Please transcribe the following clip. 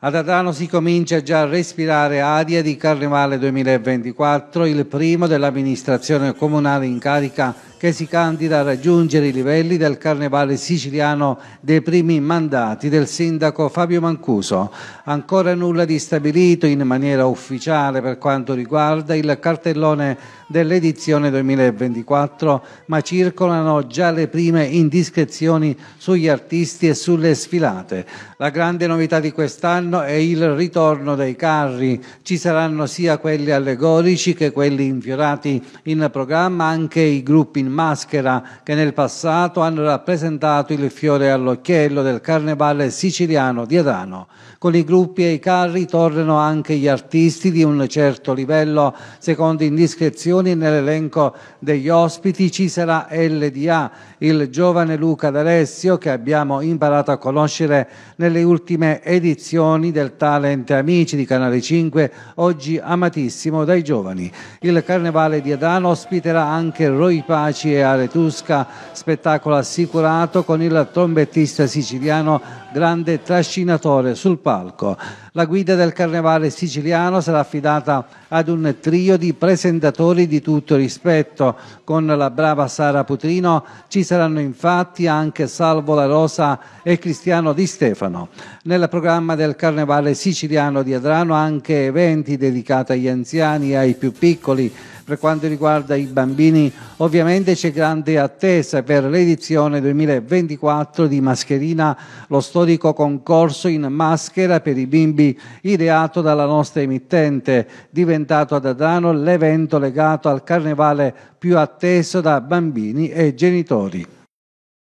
Ad Adano si comincia già a respirare aria di Carnevale 2024, il primo dell'amministrazione comunale in carica che si candida a raggiungere i livelli del carnevale siciliano dei primi mandati del sindaco Fabio Mancuso. Ancora nulla di stabilito in maniera ufficiale per quanto riguarda il cartellone dell'edizione 2024, ma circolano già le prime indiscrezioni sugli artisti e sulle sfilate. La grande novità di quest'anno è il ritorno dei carri. Ci saranno sia quelli allegorici che quelli infiorati in programma, anche i gruppi in maschera che nel passato hanno rappresentato il fiore all'occhiello del carnevale siciliano di Adano. Con i gruppi e i carri tornano anche gli artisti di un certo livello. Secondo indiscrezioni nell'elenco degli ospiti ci sarà LDA, il giovane Luca D'Alessio che abbiamo imparato a conoscere nelle ultime edizioni del Talent Amici di Canale 5, oggi amatissimo dai giovani. Il carnevale di Adano ospiterà anche Roy Pace Caci e Aretusca, spettacolo assicurato con il trombettista siciliano grande trascinatore sul palco. La guida del carnevale siciliano sarà affidata ad un trio di presentatori di tutto rispetto. Con la brava Sara Putrino ci saranno infatti anche Salvo La Rosa e Cristiano Di Stefano. Nel programma del carnevale siciliano di Adrano anche eventi dedicati agli anziani e ai più piccoli per quanto riguarda i bambini ovviamente c'è grande attesa per l'edizione 2024 di Mascherina, lo storico concorso in maschera per i bimbi ideato dalla nostra emittente, diventato ad Adrano l'evento legato al carnevale più atteso da bambini e genitori.